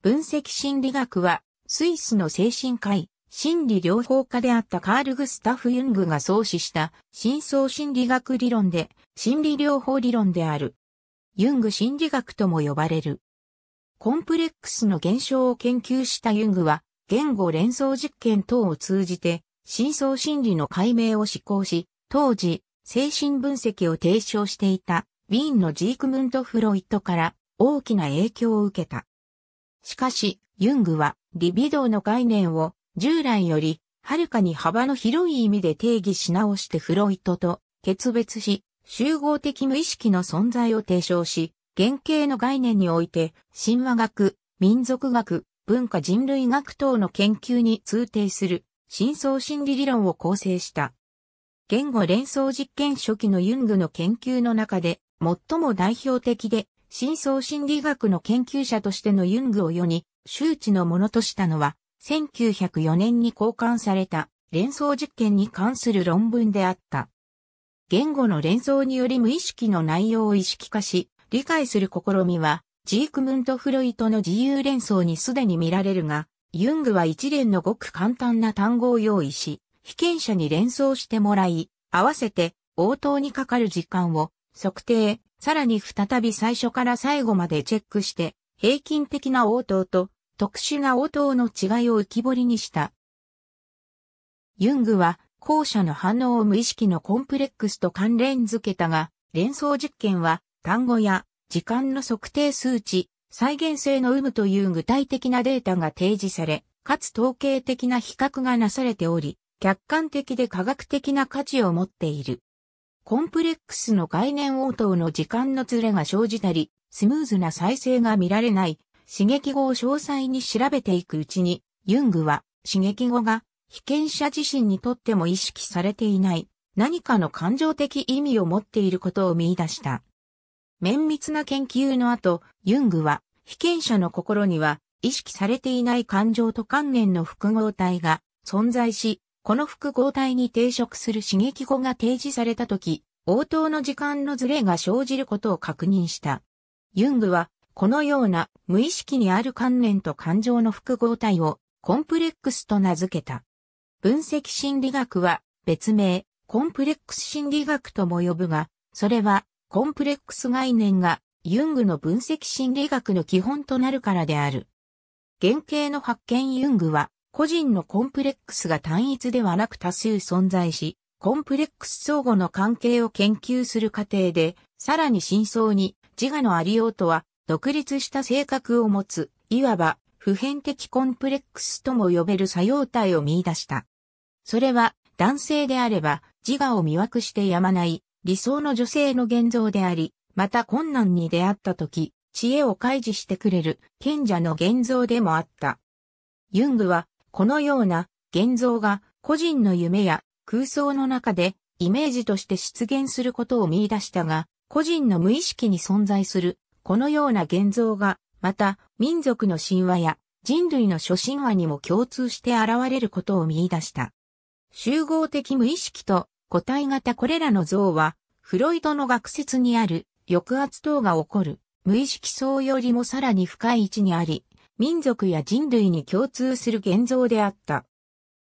分析心理学は、スイスの精神科医、心理療法家であったカール・グスタフ・ユングが創始した深層心理学理論で、心理療法理論である。ユング心理学とも呼ばれる。コンプレックスの現象を研究したユングは、言語連想実験等を通じて、深層心理の解明を施行し、当時、精神分析を提唱していた、ウィーンのジークムント・フロイトから大きな影響を受けた。しかし、ユングは、リビドーの概念を、従来より、はるかに幅の広い意味で定義し直してフロイトと決別し、集合的無意識の存在を提唱し、原型の概念において、神話学、民族学、文化人類学等の研究に通定する、深層心理理論を構成した。言語連想実験初期のユングの研究の中で、最も代表的で深層心理学の研究者としてのユングを世に周知のものとしたのは、1904年に交換された連想実験に関する論文であった。言語の連想により無意識の内容を意識化し、理解する試みは、ジークムント・フロイトの自由連想にすでに見られるが、ユングは一連のごく簡単な単語を用意し、被験者に連想してもらい、合わせて応答にかかる時間を測定、さらに再び最初から最後までチェックして、平均的な応答と特殊な応答の違いを浮き彫りにした。ユングは、後者の反応を無意識のコンプレックスと関連づけたが、連想実験は、単語や時間の測定数値、再現性の有無という具体的なデータが提示され、かつ統計的な比較がなされており、客観的で科学的な価値を持っている。コンプレックスの概念応答の時間のズレが生じたり、スムーズな再生が見られない、刺激語を詳細に調べていくうちに、ユングは刺激語が被験者自身にとっても意識されていない何かの感情的意味を持っていることを見出した。綿密な研究の後、ユングは被験者の心には意識されていない感情と観念の複合体が存在し、この複合体に抵触する刺激語が提示されたとき、応答の時間のズレが生じることを確認した。ユングは、このような無意識にある観念と感情の複合体をコンプレックスと名付けた。分析心理学は別名コンプレックス心理学とも呼ぶが、それはコンプレックス概念がユングの分析心理学の基本となるからである。原型の発見ユングは個人のコンプレックスが単一ではなく多数存在し、コンプレックス相互の関係を研究する過程で、さらに真相に自我のありようとは、独立した性格を持つ、いわば、普遍的コンプレックスとも呼べる作用体を見出した。それは、男性であれば、自我を魅惑してやまない、理想の女性の現像であり、また困難に出会った時、知恵を開示してくれる賢者の現像でもあった。ユングはこのような現像が個人の夢や空想の中でイメージとして出現することを見出したが、個人の無意識に存在する、このような現像が、また、民族の神話や人類の諸神話にも共通して現れることを見出した。集合的無意識と個体型これらの像は、フロイドの学説にある抑圧等が起こる無意識層よりもさらに深い位置にあり、民族や人類に共通する現像であった。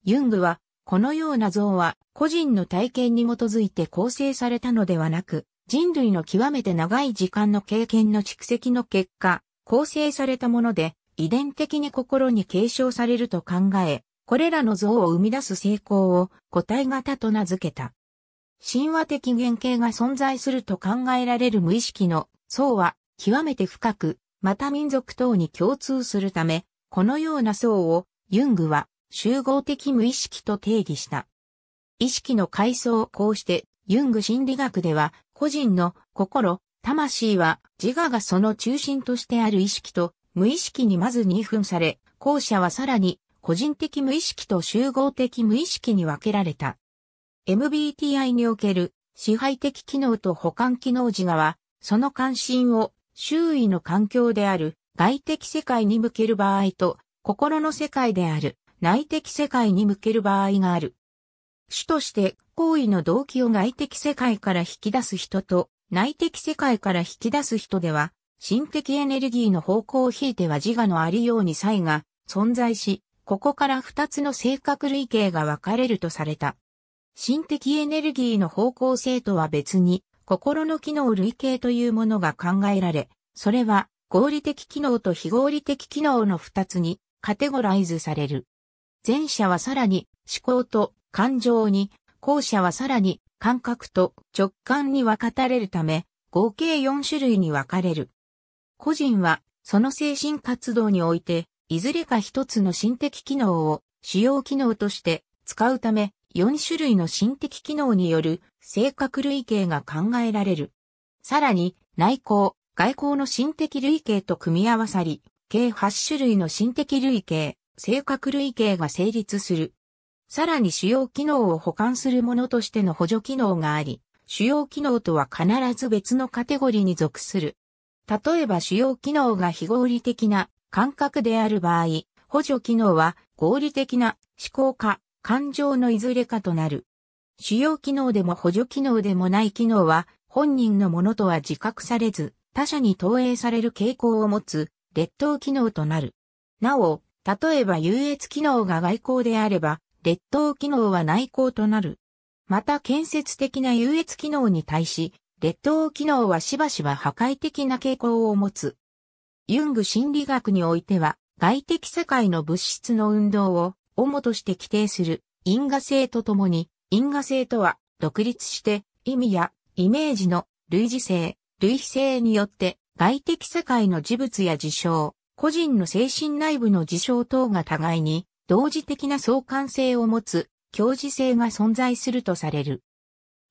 ユングは、このような像は個人の体験に基づいて構成されたのではなく、人類の極めて長い時間の経験の蓄積の結果、構成されたもので、遺伝的に心に継承されると考え、これらの像を生み出す成功を個体型と名付けた。神話的原型が存在すると考えられる無意識の層は極めて深くまた民族等に共通するため、このような層をユングは集合的無意識と定義した。意識の階層をこうしてユング心理学では個人の心、魂は自我がその中心としてある意識と無意識にまず2分され、後者はさらに個人的無意識と集合的無意識に分けられた。MBTI における支配的機能と補完機能自我は、その関心を周囲の環境である外的世界に向ける場合と、心の世界である内的世界に向ける場合がある。主として行為の動機を外的世界から引き出す人と内的世界から引き出す人では、心的エネルギーの方向を引いては自我のありように差異が存在し、ここから二つの性格類型が分かれるとされた。心的エネルギーの方向性とは別に、心の機能類型というものが考えられ、それは合理的機能と非合理的機能の二つにカテゴライズされる。前者はさらに思考と感情に、後者はさらに感覚と直感に分かたれるため、合計4種類に分かれる。個人はその精神活動において、いずれか一つの心的機能を主要機能として使うため、4種類の心的機能による性格類型が考えられる。さらに、内向、外向の心的類型と組み合わさり、計8種類の心的類型、性格類型が成立する。さらに主要機能を補完するものとしての補助機能があり、主要機能とは必ず別のカテゴリーに属する。例えば主要機能が非合理的な感覚である場合、補助機能は合理的な思考化、感情のいずれかとなる。主要機能でも補助機能でもない機能は本人のものとは自覚されず他者に投影される傾向を持つ劣等機能となる。なお、例えば優越機能が外交であれば劣等機能は内向となる。また建設的な優越機能に対し劣等機能はしばしば破壊的な傾向を持つ。ユング心理学においては外的世界の物質の運動を主として規定する因果性とともに、因果性とは独立して意味やイメージの類似性、類比性によって外的世界の事物や事象、個人の精神内部の事象等が互いに同時的な相関性を持つ共時性が存在するとされる。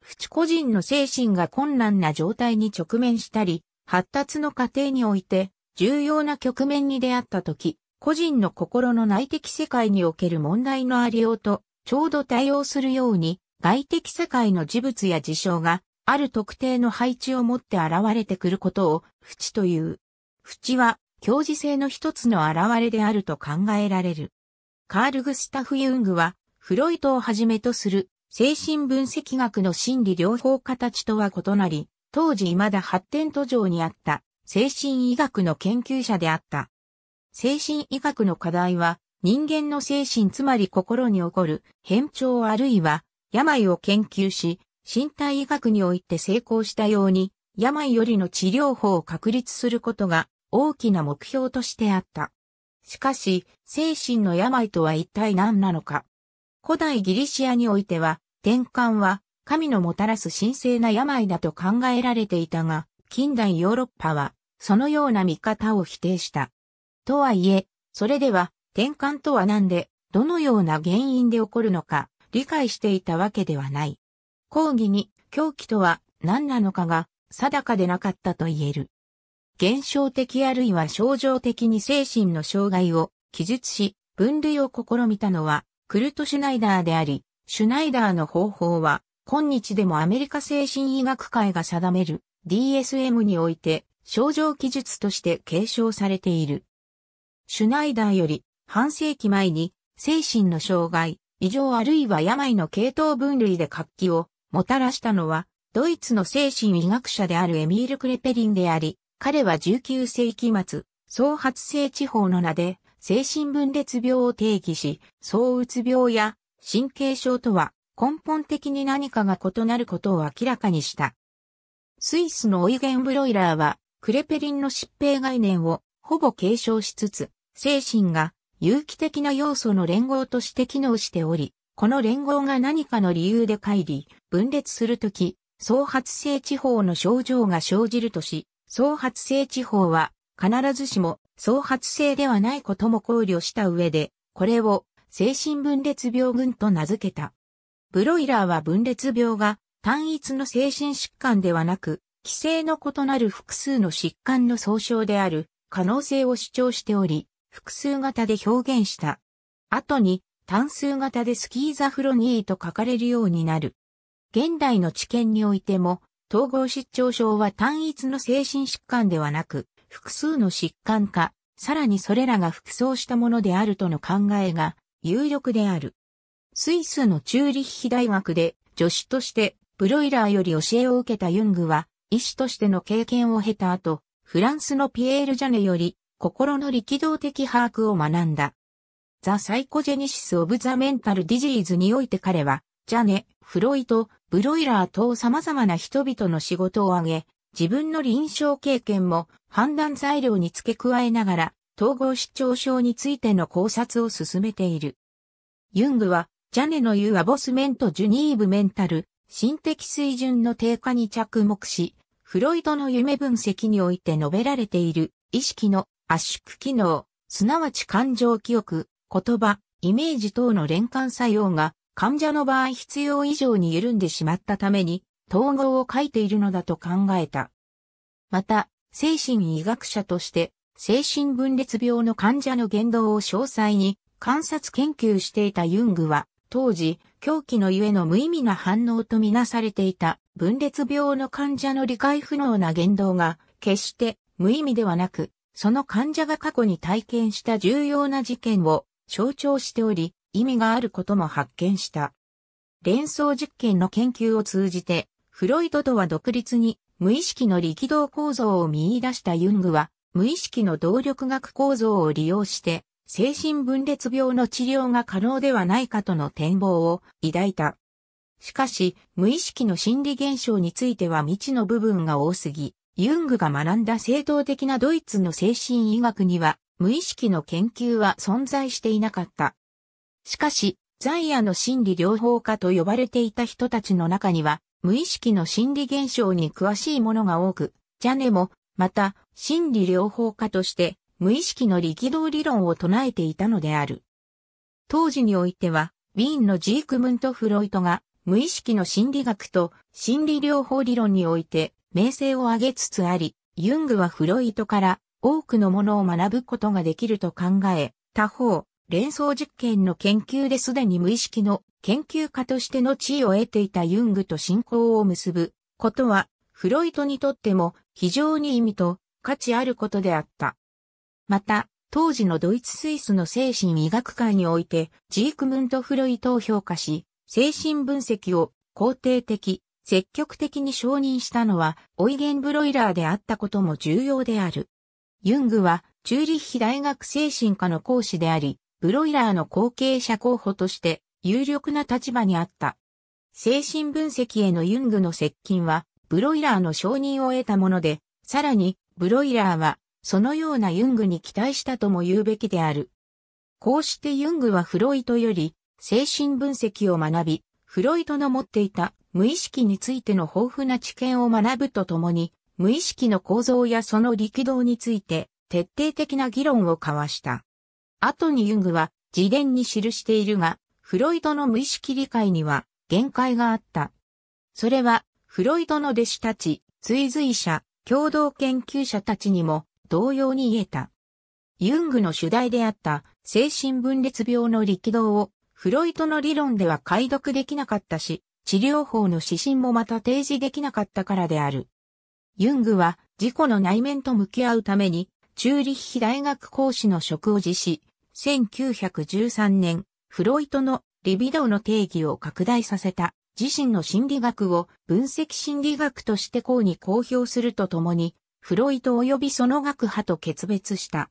淵個人の精神が困難な状態に直面したり、発達の過程において重要な局面に出会った時、個人の心の内的世界における問題のありようと、ちょうど対応するように、外的世界の事物や事象が、ある特定の配置をもって現れてくることを、淵という。淵は、教示性の一つの現れであると考えられる。カール・グスタフ・ユングは、フロイトをはじめとする、精神分析学の心理療法形とは異なり、当時未だ発展途上にあった精神医学の研究者であった。精神医学の課題は、人間の精神つまり心に起こる変調あるいは病を研究し、身体医学において成功したように、病よりの治療法を確立することが大きな目標としてあった。しかし、精神の病とは一体何なのか。古代ギリシアにおいては、転換は神のもたらす神聖な病だと考えられていたが、近代ヨーロッパはそのような見方を否定した。とはいえ、それでは転換とは何で、どのような原因で起こるのか理解していたわけではない。講義に狂気とは何なのかが定かでなかったと言える。現象的あるいは症状的に精神の障害を記述し、分類を試みたのはクルト・シュナイダーであり、シュナイダーの方法は今日でもアメリカ精神医学会が定める DSM において症状記述として継承されている。シュナイダーより半世紀前に精神の障害、異常あるいは病の系統分類で活気をもたらしたのはドイツの精神医学者であるエミール・クレペリンであり、彼は19世紀末、創発性地方の名で精神分裂病を定義し、躁うつ病や神経症とは根本的に何かが異なることを明らかにした。スイスのオイゲン・ブロイラーは、クレペリンの疾病概念をほぼ継承しつつ、精神が有機的な要素の連合として機能しており、この連合が何かの理由で乖離、分裂するとき、創発性地方の症状が生じるとし、創発性地方は必ずしも創発性ではないことも考慮した上で、これを精神分裂病群と名付けた。ブロイラーは分裂病が単一の精神疾患ではなく、規制の異なる複数の疾患の総称である可能性を主張しており、複数型で表現した。後に単数型でスキーザフロニーと書かれるようになる。現代の知見においても、統合失調症は単一の精神疾患ではなく、複数の疾患か、さらにそれらが服装したものであるとの考えが有力である。スイスのチューリッヒ大学で助手としてブロイラーより教えを受けたユングは医師としての経験を経た後、フランスのピエール・ジャネより、心の力道的把握を学んだ。ザ・サイコジェニシス・オブ・ザ・メンタル・ディジーズにおいて彼は、ジャネ、フロイト、ブロイラー等様々な人々の仕事を挙げ、自分の臨床経験も判断材料に付け加えながら、統合失調症についての考察を進めている。ユングは、ジャネの言うアボスメント・ジュニーブ・メンタル、心的水準の低下に着目し、フロイトの夢分析において述べられている意識の圧縮機能、すなわち感情記憶、言葉、イメージ等の連関作用が患者の場合必要以上に緩んでしまったために統合を書いているのだと考えた。また、精神医学者として精神分裂病の患者の言動を詳細に観察研究していたユングは、当時、狂気のゆえの無意味な反応とみなされていた分裂病の患者の理解不能な言動が決して無意味ではなく、その患者が過去に体験した重要な事件を象徴しており、意味があることも発見した。連想実験の研究を通じて、フロイドとは独立に無意識の力道構造を見出したユングは、無意識の動力学構造を利用して、精神分裂病の治療が可能ではないかとの展望を抱いた。しかし、無意識の心理現象については未知の部分が多すぎ、ユングが学んだ正当的なドイツの精神医学には、無意識の研究は存在していなかった。しかし、在野の心理療法家と呼ばれていた人たちの中には、無意識の心理現象に詳しいものが多く、ジャネも、また、心理療法家として、無意識の力道理論を唱えていたのである。当時においては、ウィーンのジークムント・フロイトが無意識の心理学と心理療法理論において名声を上げつつあり、ユングはフロイトから多くのものを学ぶことができると考え、他方、連想実験の研究ですでに無意識の研究家としての地位を得ていたユングと信仰を結ぶことは、フロイトにとっても非常に意味と価値あることであった。また、当時のドイツ・スイスの精神医学界において、ジークムント・フロイトを評価し、精神分析を肯定的、積極的に承認したのは、オイゲン・ブロイラーであったことも重要である。ユングは、チューリッヒ大学精神科の講師であり、ブロイラーの後継者候補として、有力な立場にあった。精神分析へのユングの接近は、ブロイラーの承認を得たもので、さらに、ブロイラーは、そのようなユングに期待したとも言うべきである。こうしてユングはフロイトより、精神分析を学び、フロイトの持っていた無意識についての豊富な知見を学ぶとともに、無意識の構造やその力道について徹底的な議論を交わした。後にユングは自伝に記しているが、フロイトの無意識理解には限界があった。それは、フロイトの弟子たち、追随者、共同研究者たちにも同様に言えた。ユングの主題であった精神分裂病の力道をフロイトの理論では解読できなかったし、治療法の指針もまた提示できなかったからである。ユングは自己の内面と向き合うために、チューリッヒ大学講師の職を辞し、1913年、フロイトのリビドーの定義を拡大させた自身の心理学を分析心理学として公に公表するとともに、フロイト及びその学派と決別した。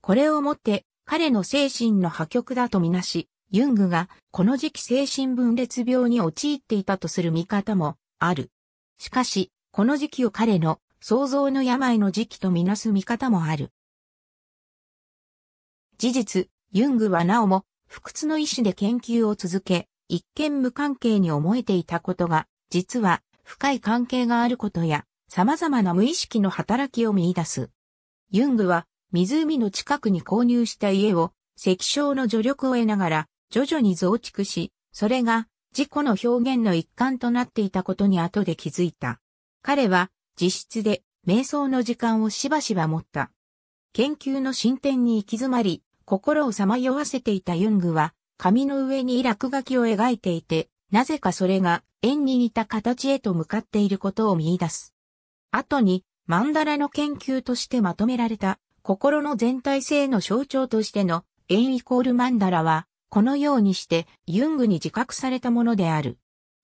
これをもって彼の精神の破局だとみなし、ユングがこの時期精神分裂病に陥っていたとする見方もある。しかし、この時期を彼の創造の病の時期とみなす見方もある。事実、ユングはなおも不屈の意志で研究を続け、一見無関係に思えていたことが、実は深い関係があることや、様々な無意識の働きを見出す。ユングは湖の近くに購入した家を石章の助力を得ながら徐々に増築し、それが自己の表現の一環となっていたことに後で気づいた。彼は自室で瞑想の時間をしばしば持った。研究の進展に行き詰まり、心をさまよわせていたユングは、紙の上に落書きを描いていて、なぜかそれが円に似た形へと向かっていることを見出す。後に、マンダラの研究としてまとめられた、心の全体性の象徴としての円イコールマンダラは、このようにしてユングに自覚されたものである。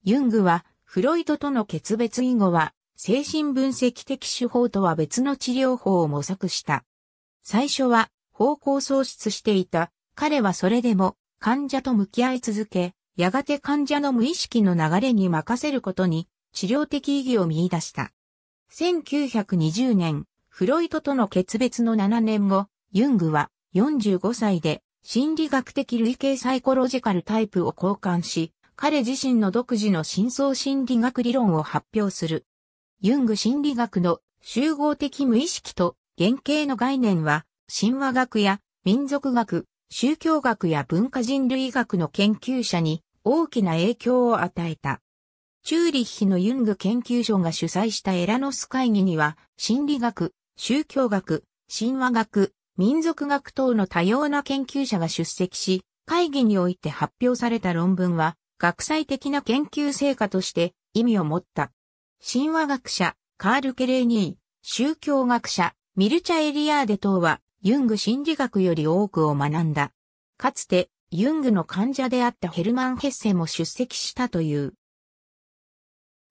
ユングはフロイトとの決別以後は精神分析的手法とは別の治療法を模索した。最初は方向喪失していた。彼はそれでも患者と向き合い続け、やがて患者の無意識の流れに任せることに治療的意義を見出した。1920年、フロイトとの決別の7年後、ユングは45歳で心理学的類型サイコロジカルタイプを交換し、彼自身の独自の深層心理学理論を発表する。ユング心理学の集合的無意識と原型の概念は、神話学や民族学、宗教学や文化人類学の研究者に大きな影響を与えた。チューリッヒのユング研究所が主催したエラノス会議には、心理学、宗教学、神話学、民族学等の多様な研究者が出席し、会議において発表された論文は、学際的な研究成果として意味を持った。神話学者、カール・ケレーニー、宗教学者、ミルチャ・エリアーデ等は、ユング心理学より多くを学んだ。かつて、ユングの患者であったヘルマン・ヘッセも出席したという。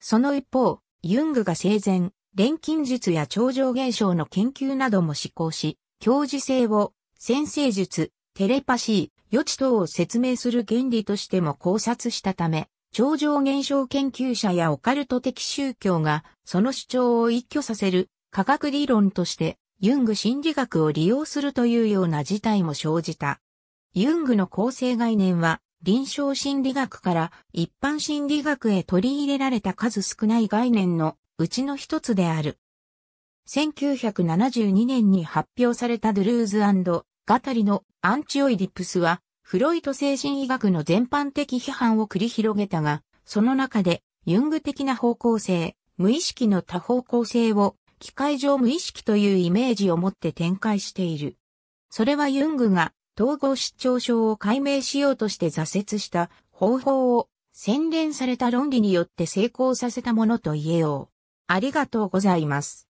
その一方、ユングが生前、錬金術や超常現象の研究なども施行し、教授性を、先生術、テレパシー、予知等を説明する原理としても考察したため、超常現象研究者やオカルト的宗教がその主張を一挙させる科学理論としてユング心理学を利用するというような事態も生じた。ユングの構成概念は臨床心理学から一般心理学へ取り入れられた数少ない概念のうちの一つである。1972年に発表されたドゥルーズガタリのアンチオイディプスは、フロイト精神医学の全般的批判を繰り広げたが、その中で、ユング的な方向性、無意識の多方向性を、機械上無意識というイメージを持って展開している。それはユングが統合失調症を解明しようとして挫折した方法を洗練された論理によって成功させたものと言えよう。ありがとうございます。